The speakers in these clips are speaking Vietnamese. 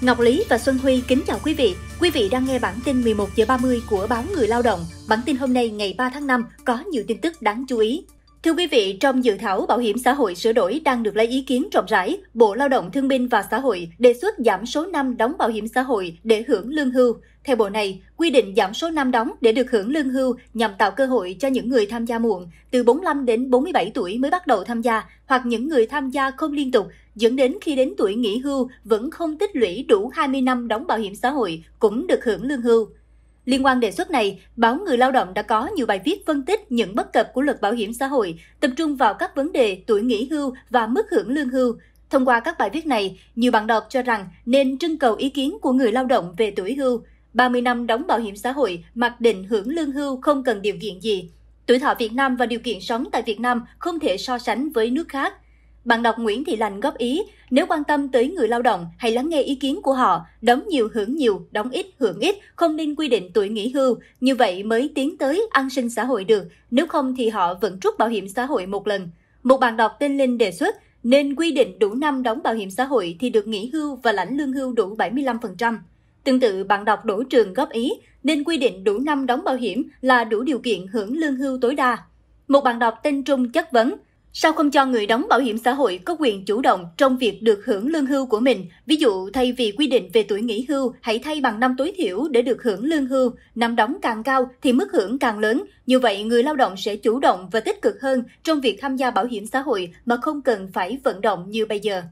Ngọc Lý và Xuân Huy kính chào quý vị. Quý vị đang nghe bản tin 11 giờ 30 của báo Người Lao động. Bản tin hôm nay ngày 3 tháng 5 có nhiều tin tức đáng chú ý. Thưa quý vị, trong dự thảo bảo hiểm xã hội sửa đổi đang được lấy ý kiến rộng rãi, Bộ Lao động Thương binh và Xã hội đề xuất giảm số năm đóng bảo hiểm xã hội để hưởng lương hưu. Theo bộ này, quy định giảm số năm đóng để được hưởng lương hưu nhằm tạo cơ hội cho những người tham gia muộn, từ 45 đến 47 tuổi mới bắt đầu tham gia, hoặc những người tham gia không liên tục, dẫn đến khi đến tuổi nghỉ hưu vẫn không tích lũy đủ 20 năm đóng bảo hiểm xã hội cũng được hưởng lương hưu. Liên quan đề xuất này, báo Người lao động đã có nhiều bài viết phân tích những bất cập của luật bảo hiểm xã hội, tập trung vào các vấn đề tuổi nghỉ hưu và mức hưởng lương hưu. Thông qua các bài viết này, nhiều bạn đọc cho rằng nên trưng cầu ý kiến của người lao động về tuổi hưu. 30 năm đóng bảo hiểm xã hội, mặc định hưởng lương hưu không cần điều kiện gì. Tuổi thọ Việt Nam và điều kiện sống tại Việt Nam không thể so sánh với nước khác – bạn đọc Nguyễn Thị Lành góp ý, nếu quan tâm tới người lao động, hay lắng nghe ý kiến của họ, đóng nhiều hưởng nhiều, đóng ít hưởng ít, không nên quy định tuổi nghỉ hưu, như vậy mới tiến tới an sinh xã hội được, nếu không thì họ vẫn rút bảo hiểm xã hội một lần. Một bạn đọc tên Linh đề xuất, nên quy định đủ năm đóng bảo hiểm xã hội thì được nghỉ hưu và lãnh lương hưu đủ 75%. Tương tự, bạn đọc Đỗ Trường góp ý, nên quy định đủ năm đóng bảo hiểm là đủ điều kiện hưởng lương hưu tối đa. Một bạn đọc tên Trung chất vấn, Sao không cho người đóng bảo hiểm xã hội có quyền chủ động trong việc được hưởng lương hưu của mình? Ví dụ, thay vì quy định về tuổi nghỉ hưu, hãy thay bằng năm tối thiểu để được hưởng lương hưu. Năm đóng càng cao thì mức hưởng càng lớn. Như vậy, người lao động sẽ chủ động và tích cực hơn trong việc tham gia bảo hiểm xã hội mà không cần phải vận động như bây giờ.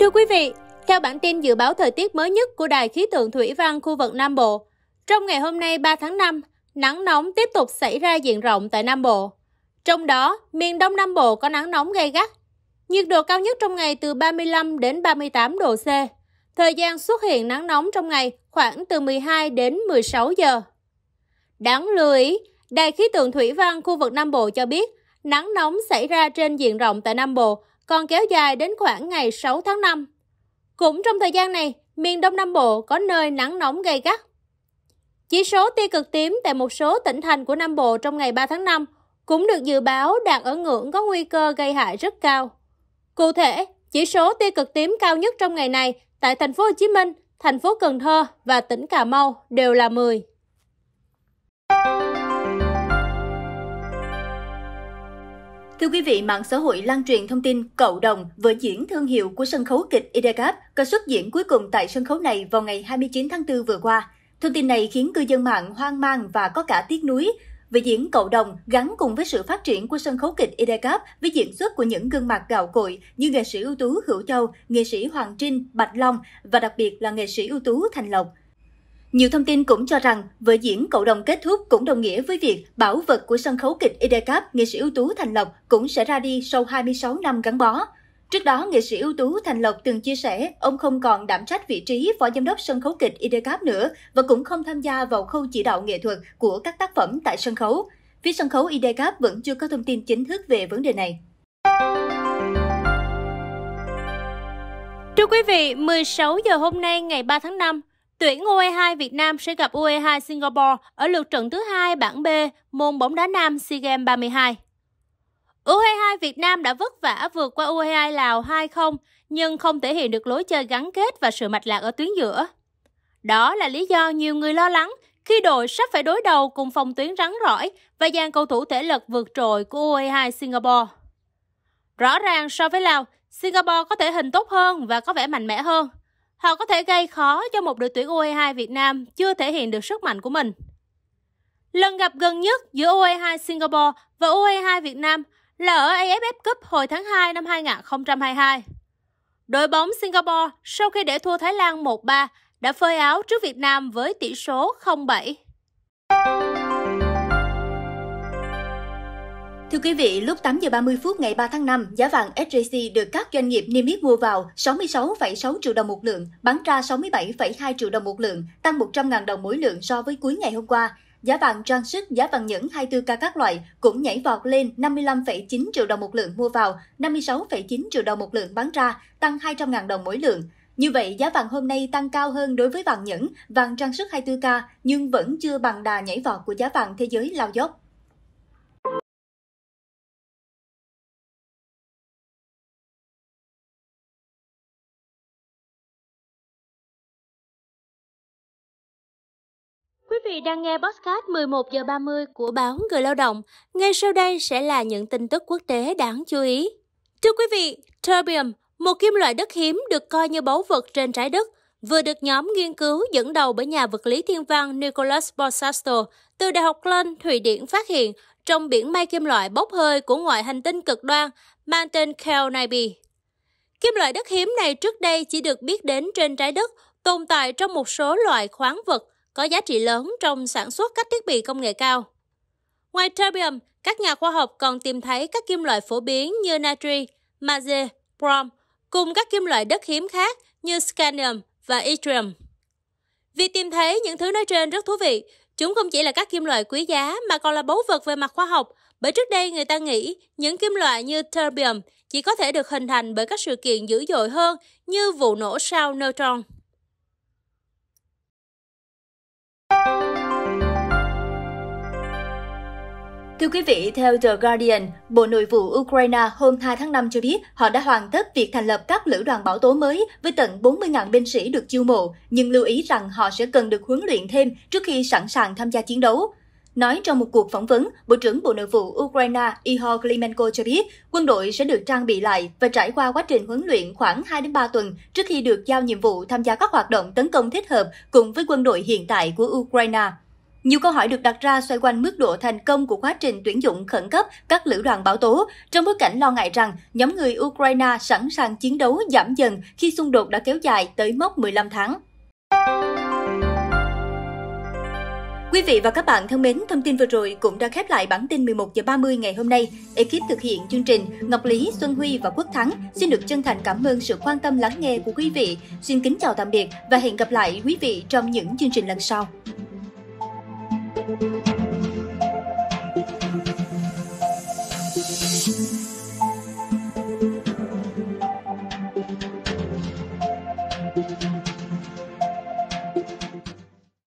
Thưa quý vị, theo bản tin dự báo thời tiết mới nhất của Đài khí tượng thủy văn khu vực Nam Bộ, trong ngày hôm nay 3 tháng 5, nắng nóng tiếp tục xảy ra diện rộng tại Nam Bộ. Trong đó, miền Đông Nam Bộ có nắng nóng gay gắt. Nhiệt độ cao nhất trong ngày từ 35 đến 38 độ C. Thời gian xuất hiện nắng nóng trong ngày khoảng từ 12 đến 16 giờ. Đáng lưu ý, Đài khí tượng thủy văn khu vực Nam Bộ cho biết, nắng nóng xảy ra trên diện rộng tại Nam Bộ còn kéo dài đến khoảng ngày 6 tháng 5. Cũng trong thời gian này, miền Đông Nam Bộ có nơi nắng nóng gay gắt chỉ số tia cực tím tại một số tỉnh thành của Nam Bộ trong ngày 3 tháng 5 cũng được dự báo đạt ở ngưỡng có nguy cơ gây hại rất cao. Cụ thể, chỉ số tia cực tím cao nhất trong ngày này tại thành phố Hồ Chí Minh, thành phố Cần Thơ và tỉnh Cà Mau đều là 10. Thưa quý vị, mạng xã hội lan truyền thông tin Cậu Đồng, vở diễn thương hiệu của sân khấu kịch Idegap, có xuất diễn cuối cùng tại sân khấu này vào ngày 29 tháng 4 vừa qua. Thông tin này khiến cư dân mạng hoang mang và có cả tiếc nuối. Vị diễn cộng đồng gắn cùng với sự phát triển của sân khấu kịch IDCAP với diễn xuất của những gương mặt gạo cội như nghệ sĩ ưu tú Hữu Châu, nghệ sĩ Hoàng Trinh, Bạch Long và đặc biệt là nghệ sĩ ưu tú Thành Lộc. Nhiều thông tin cũng cho rằng vở diễn cộng đồng kết thúc cũng đồng nghĩa với việc bảo vật của sân khấu kịch IDCAP nghệ sĩ ưu tú Thành Lộc cũng sẽ ra đi sau 26 năm gắn bó. Trước đó, nghệ sĩ ưu tú Thành Lộc từng chia sẻ ông không còn đảm trách vị trí phó giám đốc sân khấu kịch IDCAP nữa và cũng không tham gia vào khâu chỉ đạo nghệ thuật của các tác phẩm tại sân khấu. Phía sân khấu IDCAP vẫn chưa có thông tin chính thức về vấn đề này. Thưa quý vị, 16 giờ hôm nay ngày 3 tháng 5, tuyển U22 e Việt Nam sẽ gặp U22 e Singapore ở lượt trận thứ hai bảng B môn bóng đá nam SEA Games 32. U22 Việt Nam đã vất vả vượt qua U22 Lào 2-0 nhưng không thể hiện được lối chơi gắn kết và sự mạch lạc ở tuyến giữa. Đó là lý do nhiều người lo lắng khi đội sắp phải đối đầu cùng phòng tuyến rắn rỏi và dàn cầu thủ thể lực vượt trội của U22 Singapore. Rõ ràng so với Lào, Singapore có thể hình tốt hơn và có vẻ mạnh mẽ hơn. Họ có thể gây khó cho một đội tuyển U22 Việt Nam chưa thể hiện được sức mạnh của mình. Lần gặp gần nhất giữa U22 Singapore và U22 Việt Nam – là ở AFF Cup hồi tháng 2 năm 2022. Đội bóng Singapore sau khi để thua Thái Lan 1-3 đã phơi áo trước Việt Nam với tỷ số 0-7. Thưa quý vị, lúc 8 giờ 30 phút ngày 3 tháng 5, giá vàng SJC được các doanh nghiệp niêm yết mua vào 66,6 triệu đồng một lượng, bán ra 67,2 triệu đồng một lượng, tăng 100.000 đồng mỗi lượng so với cuối ngày hôm qua giá vàng trang sức, giá vàng nhẫn 24K các loại cũng nhảy vọt lên 55,9 triệu đồng một lượng mua vào, 56,9 triệu đồng một lượng bán ra, tăng 200.000 đồng mỗi lượng. Như vậy, giá vàng hôm nay tăng cao hơn đối với vàng nhẫn, vàng trang sức 24K nhưng vẫn chưa bằng đà nhảy vọt của giá vàng thế giới lao dốc. Quý vị đang nghe podcast 11 giờ 30 của báo Người Lao động. Ngay sau đây sẽ là những tin tức quốc tế đáng chú ý. Thưa quý vị, terbium, một kim loại đất hiếm được coi như báu vật trên trái đất, vừa được nhóm nghiên cứu dẫn đầu bởi nhà vật lý thiên văn Nicholas Bosasto từ Đại học Lund, Thụy Điển phát hiện trong biển mây kim loại bốc hơi của ngoại hành tinh cực đoan mang tên KEL Calnaibi. Kim loại đất hiếm này trước đây chỉ được biết đến trên trái đất, tồn tại trong một số loại khoáng vật – có giá trị lớn trong sản xuất các thiết bị công nghệ cao. Ngoài terbium, các nhà khoa học còn tìm thấy các kim loại phổ biến như natri, magie, brom cùng các kim loại đất hiếm khác như scandium và yttrium. Việc tìm thấy những thứ nói trên rất thú vị. Chúng không chỉ là các kim loại quý giá mà còn là báu vật về mặt khoa học, bởi trước đây người ta nghĩ những kim loại như terbium chỉ có thể được hình thành bởi các sự kiện dữ dội hơn như vụ nổ sao neutron. Thưa quý vị, theo The Guardian, Bộ Nội vụ Ukraine hôm 2 tháng 5 cho biết họ đã hoàn tất việc thành lập các lữ đoàn bảo tố mới với tận 40.000 binh sĩ được chiêu mộ, nhưng lưu ý rằng họ sẽ cần được huấn luyện thêm trước khi sẵn sàng tham gia chiến đấu. Nói trong một cuộc phỏng vấn, Bộ trưởng Bộ Nội vụ Ukraine Ihor Klimenko cho biết quân đội sẽ được trang bị lại và trải qua quá trình huấn luyện khoảng 2-3 tuần trước khi được giao nhiệm vụ tham gia các hoạt động tấn công thích hợp cùng với quân đội hiện tại của Ukraine. Nhiều câu hỏi được đặt ra xoay quanh mức độ thành công của quá trình tuyển dụng khẩn cấp các lữ đoàn bảo tố, trong bối cảnh lo ngại rằng nhóm người Ukraine sẵn sàng chiến đấu giảm dần khi xung đột đã kéo dài tới mốc 15 tháng. Quý vị và các bạn thân mến, thông tin vừa rồi cũng đã khép lại bản tin 11 giờ 30 ngày hôm nay. Ekip thực hiện chương trình Ngọc Lý, Xuân Huy và Quốc Thắng xin được chân thành cảm ơn sự quan tâm lắng nghe của quý vị. Xin kính chào tạm biệt và hẹn gặp lại quý vị trong những chương trình lần sau.